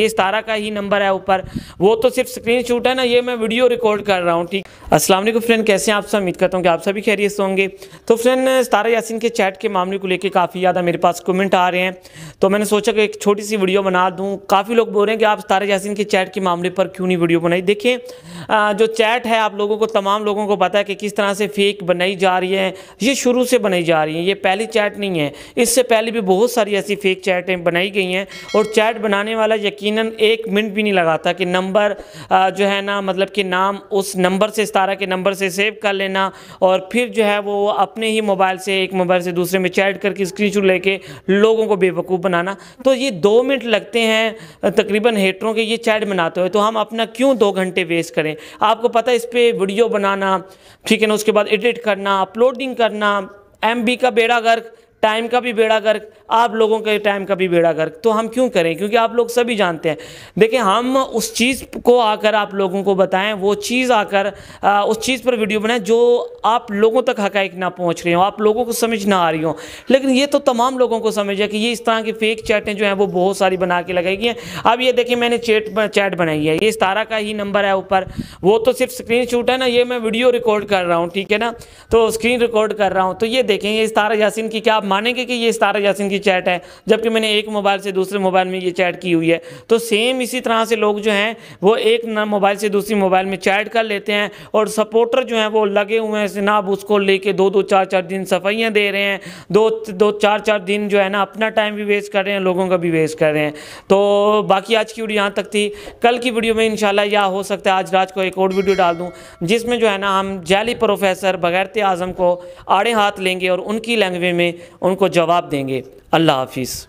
ये सतारा का ही नंबर है ऊपर वो तो सिर्फ स्क्रीन शूट है ना ये मैं वीडियो रिकॉर्ड कर रहा हूँ ठीक असलम फ्रेंड कैसे हैं आप सब उम्मीद करता हूँ कि आप सभी खैरियत होंगे तो फ्रेंड सतारा यासिन के चैट के मामले को लेकर काफ़ी ज़्यादा मेरे पास कमेंट आ रहे हैं तो मैंने सोचा कि एक छोटी सी वीडियो बना दूँ काफ़ी लोग बोल रहे हैं कि आप सतारा यासिन के चैट के मामले पर क्यों नहीं वीडियो बनाई देखें जो चैट है आप लोगों को तमाम लोगों को पता है कि किस तरह से फेक बनाई जा रही है ये शुरू से बनाई जा रही है ये पहली चैट नहीं है इससे पहले भी बहुत सारी ऐसी फेक चैटें बनाई गई हैं और चैट बनाने वाला यकीन यकीनन एक मिनट भी नहीं लगाता कि नंबर जो है ना मतलब कि नाम उस नंबर से सतारा के नंबर से सेव कर लेना और फिर जो है वो अपने ही मोबाइल से एक मोबाइल से दूसरे में चैट करके स्क्रीन लेके लोगों को बेवकूफ़ बनाना तो ये दो मिनट लगते हैं तकरीबन हेटरों के ये चैट बनाते हुए तो हम अपना क्यों दो घंटे वेस्ट करें आपको पता है इस पर वीडियो बनाना ठीक है ना उसके बाद एडिट करना अपलोडिंग करना एम का बेड़ा गर्क टाइम का भी बेड़ा गर्क आप लोगों के टाइम का भी बेड़ा गर्क तो हम क्यों करें क्योंकि आप लोग सभी जानते हैं देखिए हम उस चीज़ को आकर आप लोगों को बताएं वो चीज़ आकर आ, उस चीज़ पर वीडियो बनाएं जो आप लोगों तक हक ना पहुंच रही हो आप लोगों को समझ ना आ रही हो लेकिन ये तो तमाम लोगों को समझ है कि ये इस तरह की फ़ेक चैटें जो हैं वो बहुत सारी बना के लगाई गई हैं अब ये देखिए मैंने चैट चैट बनाई है ये इस तारा का ही नंबर है ऊपर वो तो सिर्फ स्क्रीन है ना ये मैं वीडियो रिकॉर्ड कर रहा हूँ ठीक है ना तो स्क्रीन रिकॉर्ड कर रहा हूँ तो ये देखें ये इस तारा यासिन की क्या मानेंगे कि ये सतारा यासिन की चैट है जबकि मैंने एक मोबाइल से दूसरे मोबाइल में ये चैट की हुई है तो सेम इसी तरह से लोग जो हैं वो एक मोबाइल से दूसरी मोबाइल में चैट कर लेते हैं और सपोर्टर जो हैं वो लगे हुए हैं जनाब उसको लेके दो दो चार चार दिन सफाइयाँ दे रहे हैं दो दो चार चार दिन जो है ना अपना टाइम भी वेस्ट कर रहे हैं लोगों का भी वेस्ट कर रहे हैं तो बाकी आज की वीडियो यहाँ तक थी कल की वीडियो में इंशाल्लाह या हो सकता है आज रात को एक और वीडियो डाल दूँ जिसमें जो है ना हम जैली प्रोफेसर बगैरत आज़म को आड़े हाथ लेंगे और उनकी लैंग्वेज में उनको जवाब देंगे अल्लाह हाफिज़